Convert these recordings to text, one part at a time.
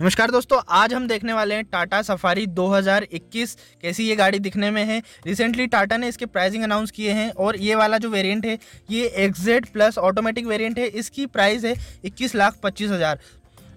नमस्कार दोस्तों आज हम देखने वाले हैं टाटा सफारी 2021 कैसी ये गाड़ी दिखने में है रिसेंटली टाटा ने इसके प्राइसिंग अनाउंस किए हैं और ये वाला जो वेरिएंट है ये एक्जेड प्लस ऑटोमेटिक वेरिएंट है इसकी प्राइस है इक्कीस लाख पच्चीस हज़ार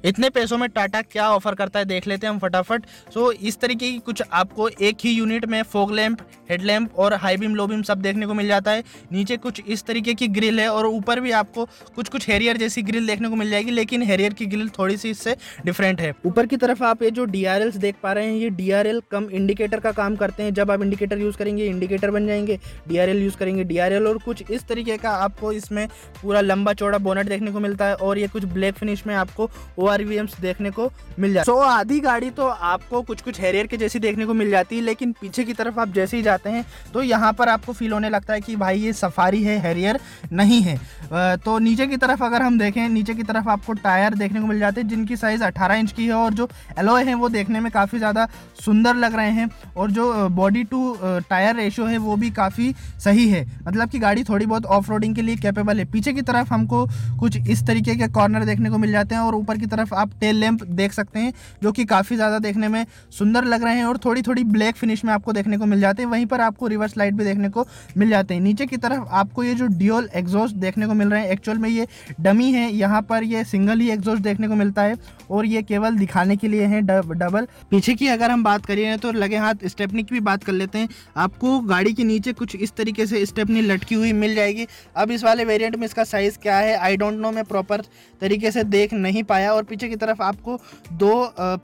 इतने पैसों में टाटा क्या ऑफर करता है देख लेते हैं हम फटाफट सो इस तरीके की कुछ आपको एक ही यूनिट में फोग लैम्प हेड लैम्प और हाई बीम लो बीम सब देखने को मिल जाता है नीचे कुछ इस तरीके की ग्रिल है और ऊपर भी आपको कुछ कुछ हेरियर जैसी ग्रिल देखने को मिल जाएगी लेकिन हेरियर की ग्रिल थोड़ी सी इससे डिफरेंट है ऊपर की तरफ आप ये जो डी देख पा रहे हैं ये डी कम इंडिकेटर का काम करते हैं जब आप इंडिकेटर यूज़ करेंगे इंडिकेटर बन जाएंगे डी यूज़ करेंगे डी और कुछ इस तरीके का आपको इसमें पूरा लंबा चौड़ा बोनट देखने को मिलता है और ये कुछ ब्लैक फिनिश में आपको ओ ओआरवीएम्स देखने को मिल जाए सो so, आधी गाड़ी तो आपको कुछ कुछ हेरियर के जैसी देखने को मिल जाती है लेकिन पीछे की तरफ आप जैसे ही जाते हैं तो यहाँ पर आपको फील होने लगता है कि भाई ये सफारी है हेरियर नहीं है तो नीचे की तरफ अगर हम देखें नीचे की तरफ आपको टायर देखने को मिल जाते हैं जिनकी साइज़ अठारह इंच की है और जो एलोए हैं वो देखने में काफ़ी ज़्यादा सुंदर लग रहे हैं और जो बॉडी टू टायर रेशो है वो भी काफ़ी सही है मतलब कि गाड़ी थोड़ी बहुत ऑफ के लिए कैपेबल है पीछे की तरफ हमको कुछ इस तरीके के कॉर्नर देखने को मिल जाते हैं और ऊपर की तरफ तरफ आप टेल लैंप देख सकते हैं जो कि काफ़ी ज़्यादा देखने में सुंदर लग रहे हैं और थोड़ी थोड़ी ब्लैक फिनिश में आपको देखने को मिल जाते हैं वहीं पर आपको रिवर्स लाइट भी देखने को मिल जाते हैं नीचे की तरफ आपको ये जो डियोल एग्जॉस्ट देखने को मिल रहे हैं एक्चुअल में ये डमी है यहाँ पर ये सिंगल ही एग्जॉस्ट देखने को मिलता है और ये केवल दिखाने के लिए है डबल पीछे की अगर हम बात करिए तो लगे हाथ स्टेपनी की भी बात कर लेते हैं आपको गाड़ी के नीचे कुछ इस तरीके से स्टेपनी लटकी हुई मिल जाएगी अब इस वाले वेरिएंट में इसका साइज़ क्या है आई डोंट नो मैं प्रॉपर तरीके से देख नहीं पाया और पीछे की तरफ आपको दो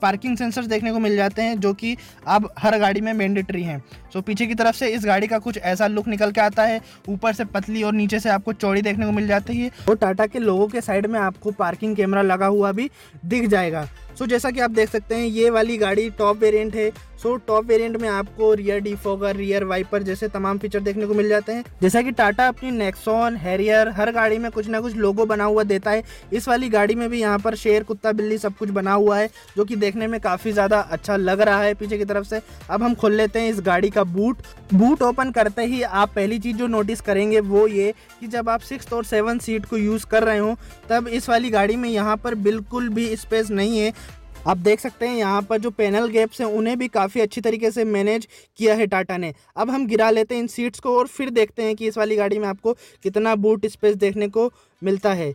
पार्किंग सेंसर्स देखने को मिल जाते हैं जो कि अब हर गाड़ी में मैंडेटरी हैं सो पीछे की तरफ से इस गाड़ी का कुछ ऐसा लुक निकल के आता है ऊपर से पतली और नीचे से आपको चौड़ी देखने को मिल जाती है और तो टाटा के लोगों के साइड में आपको पार्किंग कैमरा लगा हुआ भी दिख जाएगा सो so, जैसा कि आप देख सकते हैं ये वाली गाड़ी टॉप वेरिएंट है सो so, टॉप वेरिएंट में आपको रियर डिफोगर रियर वाइपर जैसे तमाम फीचर देखने को मिल जाते हैं जैसा कि टाटा अपनी नेक्सोन हैरियर हर गाड़ी में कुछ ना कुछ लोगो बना हुआ देता है इस वाली गाड़ी में भी यहाँ पर शेर कुत्ता बिल्ली सब कुछ बना हुआ है जो कि देखने में काफ़ी ज़्यादा अच्छा लग रहा है पीछे की तरफ से अब हम खोल लेते हैं इस गाड़ी का बूट बूट ओपन करते ही आप पहली चीज़ जो नोटिस करेंगे वो ये कि जब आप सिक्स और सेवन सीट को यूज़ कर रहे हो तब इस वाली गाड़ी में यहाँ पर बिल्कुल भी स्पेस नहीं है आप देख सकते हैं यहाँ पर जो पैनल गैप्स हैं उन्हें भी काफ़ी अच्छी तरीके से मैनेज किया है टाटा ने अब हम गिरा लेते हैं इन सीट्स को और फिर देखते हैं कि इस वाली गाड़ी में आपको कितना बूट स्पेस देखने को मिलता है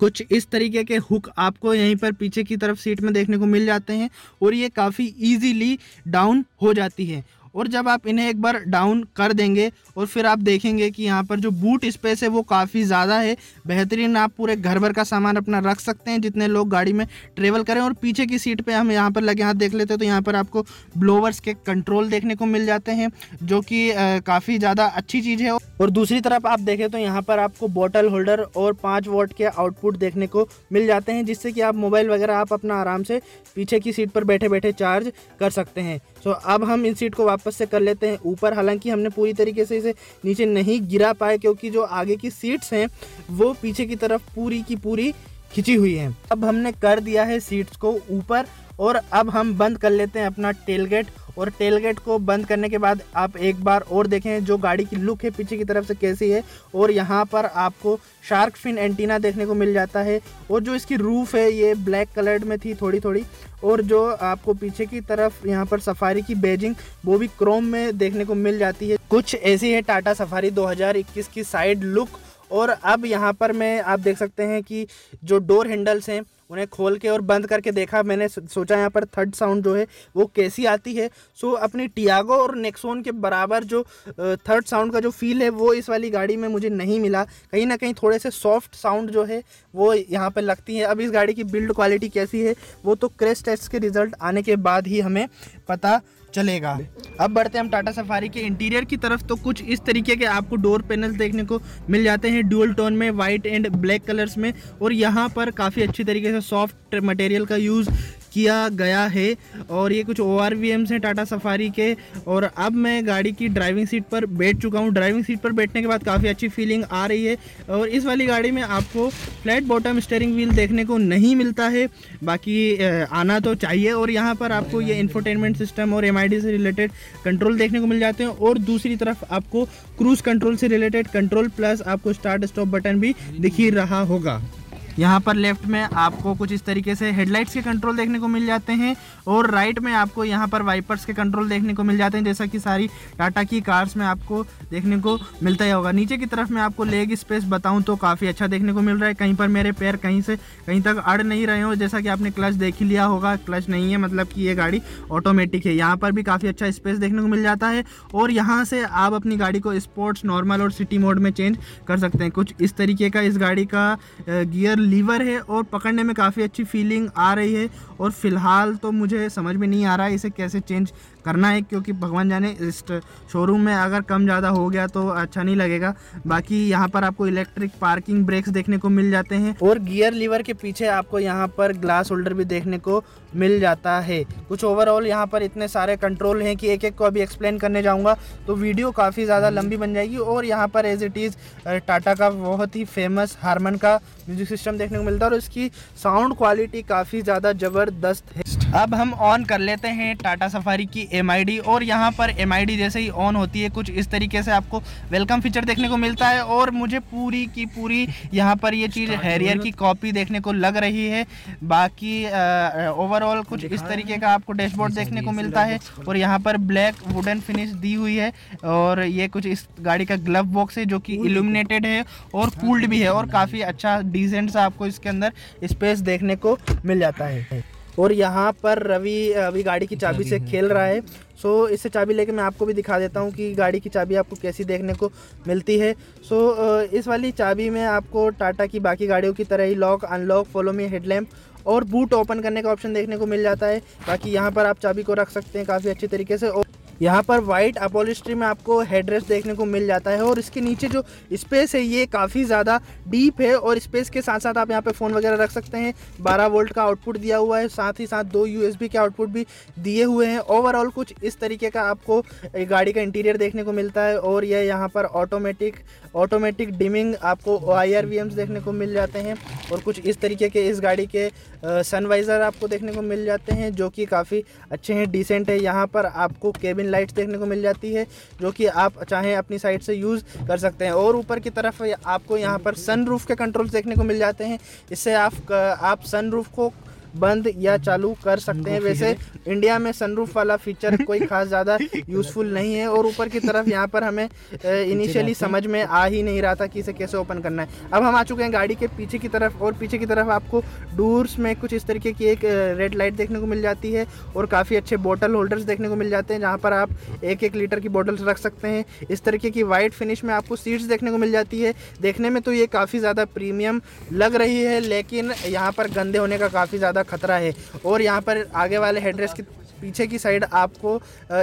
कुछ इस तरीके के हुक आपको यहीं पर पीछे की तरफ सीट में देखने को मिल जाते हैं और ये काफ़ी ईजीली डाउन हो जाती है और जब आप इन्हें एक बार डाउन कर देंगे और फिर आप देखेंगे कि यहाँ पर जो बूट स्पेस है वो काफ़ी ज़्यादा है बेहतरीन आप पूरे घर भर का सामान अपना रख सकते हैं जितने लोग गाड़ी में ट्रेवल करें और पीछे की सीट पर हम यहाँ पर लगे हाथ देख लेते हैं तो यहाँ पर आपको ब्लोवर्स के कंट्रोल देखने को मिल जाते हैं जो कि काफ़ी ज़्यादा अच्छी चीज़ है और दूसरी तरफ आप देखें तो यहाँ पर आपको बॉटल होल्डर और पाँच वोट के आउटपुट देखने को मिल जाते हैं जिससे कि आप मोबाइल वगैरह आप अपना आराम से पीछे की सीट पर बैठे बैठे चार्ज कर सकते हैं सो अब हम इन सीट को वापस वापस से कर लेते हैं ऊपर हालांकि हमने पूरी तरीके से इसे नीचे नहीं गिरा पाए क्योंकि जो आगे की सीट्स हैं वो पीछे की तरफ पूरी की पूरी खिंची हुई हैं अब हमने कर दिया है सीट्स को ऊपर और अब हम बंद कर लेते हैं अपना टेलगेट और टेल गेट को बंद करने के बाद आप एक बार और देखें जो गाड़ी की लुक है पीछे की तरफ से कैसी है और यहाँ पर आपको शार्क फिन एंटीना देखने को मिल जाता है और जो इसकी रूफ़ है ये ब्लैक कलर्ड में थी थोड़ी थोड़ी और जो आपको पीछे की तरफ यहाँ पर सफारी की बेजिंग वो भी क्रोम में देखने को मिल जाती है कुछ ऐसी है टाटा सफारी 2021 की साइड लुक और अब यहाँ पर मैं आप देख सकते हैं कि जो डोर हैंडल्स हैं उन्हें खोल के और बंद करके देखा मैंने सोचा यहाँ पर थर्ड साउंड जो है वो कैसी आती है सो अपनी टियागो और नेक्सोन के बराबर जो थर्ड साउंड का जो फील है वो इस वाली गाड़ी में मुझे नहीं मिला कहीं ना कहीं थोड़े से सॉफ्ट साउंड जो है वो यहाँ पर लगती है अब इस गाड़ी की बिल्ड क्वालिटी कैसी है वो तो क्रेश टेस्ट के रिज़ल्ट आने के बाद ही हमें पता चलेगा अब बढ़ते हैं हम टाटा सफारी के इंटीरियर की तरफ तो कुछ इस तरीके के आपको डोर पैनल देखने को मिल जाते हैं ड्यूअल टोन में वाइट एंड ब्लैक कलर्स में और यहाँ पर काफ़ी अच्छी तरीके से सॉफ्ट मटेरियल का यूज़ किया गया है और ये कुछ ओ आर वी एम्स हैं टाटा सफारी के और अब मैं गाड़ी की ड्राइविंग सीट पर बैठ चुका हूँ ड्राइविंग सीट पर बैठने के बाद काफ़ी अच्छी फीलिंग आ रही है और इस वाली गाड़ी में आपको फ्लैट बॉटम स्टेयरिंग व्हील देखने को नहीं मिलता है बाकी आना तो चाहिए और यहाँ पर आपको ये इन्फोटेनमेंट सिस्टम और एम से रिलेटेड कंट्रोल देखने को मिल जाते हैं और दूसरी तरफ आपको क्रूज़ कंट्रोल से रिलेटेड कंट्रोल प्लस आपको स्टार्ट स्टॉप बटन भी दिख ही रहा होगा यहाँ पर लेफ्ट में आपको कुछ इस तरीके से हेडलाइट्स के कंट्रोल देखने को मिल जाते हैं और राइट में आपको यहाँ पर वाइपर्स के कंट्रोल देखने को मिल जाते हैं जैसा कि सारी टाटा की कार्स में आपको देखने को मिलता ही होगा नीचे की तरफ मैं आपको लेग स्पेस बताऊँ तो काफ़ी अच्छा देखने को मिल रहा है कहीं पर मेरे पैर कहीं से कहीं तक अड़ नहीं रहे हो जैसा कि आपने क्लच देख ही लिया होगा क्लच नहीं है मतलब कि ये गाड़ी ऑटोमेटिक है यहाँ पर भी काफ़ी अच्छा स्पेस देखने को मिल जाता है और यहाँ से आप अपनी गाड़ी को स्पोर्ट्स नॉर्मल और सिटी मोड में चेंज कर सकते हैं कुछ इस तरीके का इस गाड़ी का गियर लीवर है और पकड़ने में काफ़ी अच्छी फीलिंग आ रही है और फ़िलहाल तो मुझे समझ में नहीं आ रहा है इसे कैसे चेंज करना है क्योंकि भगवान जाने इस शोरूम में अगर कम ज़्यादा हो गया तो अच्छा नहीं लगेगा बाकी यहाँ पर आपको इलेक्ट्रिक पार्किंग ब्रेक्स देखने को मिल जाते हैं और गियर लीवर के पीछे आपको यहाँ पर ग्लास होल्डर भी देखने को मिल जाता है कुछ ओवरऑल यहाँ पर इतने सारे कंट्रोल हैं कि एक एक को अभी एक्सप्लेन करने जाऊँगा तो वीडियो काफ़ी ज़्यादा लंबी बन जाएगी और यहाँ पर एज इट इज़ टाटा का बहुत ही फेमस हारमन का म्यूजिक सिस्टम देखने को मिलता है और इसकी साउंड क्वालिटी काफ़ी ज़्यादा ज़बरदस्त है अब हम ऑन कर लेते हैं टाटा सफारी की एम और यहाँ पर एम जैसे ही ऑन होती है कुछ इस तरीके से आपको वेलकम फीचर देखने को मिलता है और मुझे पूरी की पूरी यहाँ पर ये चीज़ हैरियर की कॉपी देखने को लग रही है बाकी ओवरऑल कुछ इस तरीके का आपको डैशबोर्ड देखने को मिलता है और यहाँ पर ब्लैक वुडन फिनिश दी हुई है और ये कुछ इस गाड़ी का ग्लव बॉक्स है जो कि इल्यूमिनेटेड है और कूल्ड भी है और काफ़ी अच्छा डिसेंट सा आपको इसके अंदर स्पेस देखने को मिल जाता है और यहाँ पर रवि अभी गाड़ी की चाबी से हम्म, हम्म, खेल रहा हम्म। है सो इससे चाबी लेके मैं आपको भी दिखा देता हूँ कि गाड़ी की चाबी आपको कैसी देखने को मिलती है सो इस वाली चाबी में आपको टाटा की बाकी गाड़ियों की तरह ही लॉक अनलॉक फॉलो में हेडलैम्प और बूट ओपन करने का ऑप्शन देखने को मिल जाता है बाकी यहाँ पर आप चाबी को रख सकते हैं काफ़ी अच्छी तरीके से और यहाँ पर वाइट अपोलिस्ट्री में आपको हेडरेस्ट देखने को मिल जाता है और इसके नीचे जो स्पेस है ये काफ़ी ज़्यादा डीप है और स्पेस के साथ साथ आप यहाँ पर फ़ोन वगैरह रख सकते हैं बारह वोल्ट का आउटपुट दिया हुआ है साथ ही साथ दो यू के आउटपुट भी दिए हुए हैं ओवरऑल कुछ इस तरीके का आपको गाड़ी का इंटीरियर देखने को मिलता है और यह यहाँ पर ऑटोमेटिक ऑटोमेटिक डिमिंग आपको आई आर देखने को मिल जाते हैं और कुछ इस तरीके के इस गाड़ी के सनवाइज़र आपको देखने को मिल जाते हैं जो कि काफ़ी अच्छे हैं डिसेंट है यहाँ पर आपको केबिन लाइट्स देखने को मिल जाती है जो कि आप चाहें अपनी साइड से यूज़ कर सकते हैं और ऊपर की तरफ आपको यहाँ पर सन के कंट्रोल्स देखने को मिल जाते हैं इससे आप आप रूफ को बंद या चालू कर सकते हैं वैसे इंडिया में सनरूफ वाला फीचर कोई खास ज़्यादा यूज़फुल नहीं है और ऊपर की तरफ यहाँ पर हमें इनिशियली समझ में आ ही नहीं रहा था कि इसे कैसे ओपन करना है अब हम आ चुके हैं गाड़ी के पीछे की तरफ और पीछे की तरफ आपको डूर्स में कुछ इस तरीके की एक रेड लाइट देखने को मिल जाती है और काफ़ी अच्छे बॉटल होल्डर्स देखने को मिल जाते हैं जहाँ पर आप एक एक लीटर की बॉटल्स रख सकते हैं इस तरीके की वाइट फिनिश में आपको सीट्स देखने को मिल जाती है देखने में तो ये काफ़ी ज़्यादा प्रीमियम लग रही है लेकिन यहाँ पर गंदे होने का काफ़ी ज़्यादा ज़्यादा खतरा है और यहाँ पर आगे वाले हेडरेस्ट की पीछे की साइड आपको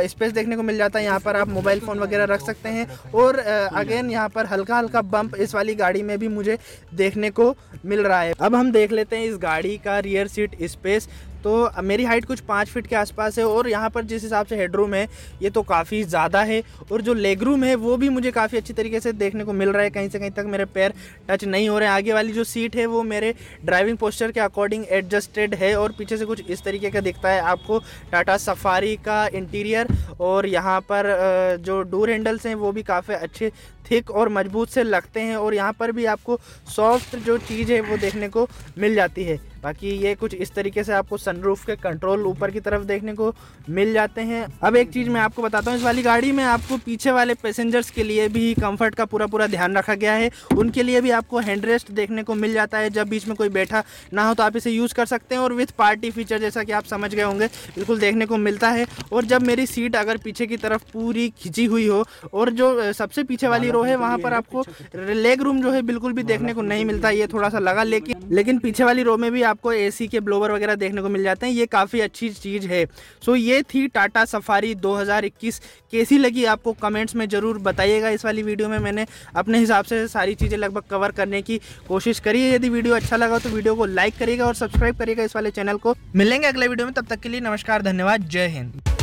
स्पेस देखने को मिल जाता है यहाँ पर आप मोबाइल फ़ोन वगैरह रख सकते हैं और अगेन यहाँ पर हल्का हल्का बम्प इस वाली गाड़ी में भी मुझे देखने को मिल रहा है अब हम देख लेते हैं इस गाड़ी का रियर सीट स्पेस तो मेरी हाइट कुछ पाँच फीट के आसपास है और यहाँ पर जिस हिसाब से हेडरूम है ये तो काफ़ी ज़्यादा है और जो लेग रूम है वो भी मुझे काफ़ी अच्छी तरीके से देखने को मिल रहा है कहीं से कहीं तक मेरे पैर टच नहीं हो रहे हैं आगे वाली जो सीट है वो मेरे ड्राइविंग पोस्चर के अकॉर्डिंग एडजस्टेड है और पीछे से कुछ इस तरीके का दिखता है आपको टाटा सफारी का इंटीरियर और यहाँ पर जो डोर हैंडल्स हैं वो भी काफ़ी अच्छे थिक और मजबूत से लगते हैं और यहाँ पर भी आपको सॉफ्ट जो चीज़ है वो देखने को मिल जाती है बाकी ये कुछ इस तरीके से आपको सनरूफ के कंट्रोल ऊपर की तरफ देखने को मिल जाते हैं अब एक चीज़ मैं आपको बताता हूँ इस वाली गाड़ी में आपको पीछे वाले पैसेंजर्स के लिए भी कंफर्ट का पूरा पूरा ध्यान रखा गया है उनके लिए भी आपको हैंड रेस्ट देखने को मिल जाता है जब बीच में कोई बैठा ना हो तो आप इसे यूज़ कर सकते हैं और विथ पार्टी फीचर जैसा कि आप समझ गए होंगे बिल्कुल देखने को मिलता है और जब मेरी सीट अगर पीछे की तरफ पूरी खिंची हुई हो और जो सबसे पीछे वाली रो है वहाँ पर आपको लेग रूम जो है बिल्कुल भी देखने को नहीं मिलता ये थोड़ा सा लगा लेकिन लेकिन पीछे वाली रो में भी आपको ए के ब्लोवर वगैरह देखने को मिल जाते हैं ये काफ़ी अच्छी चीज़ है सो ये थी टाटा सफारी 2021 कैसी लगी आपको कमेंट्स में ज़रूर बताइएगा इस वाली वीडियो में मैंने अपने हिसाब से सारी चीज़ें लगभग कवर करने की कोशिश करी है यदि वीडियो अच्छा लगा तो वीडियो को लाइक करिएगा और सब्सक्राइब करिएगा इस वाले चैनल को मिलेंगे अगले वीडियो में तब तक के लिए नमस्कार धन्यवाद जय हिंद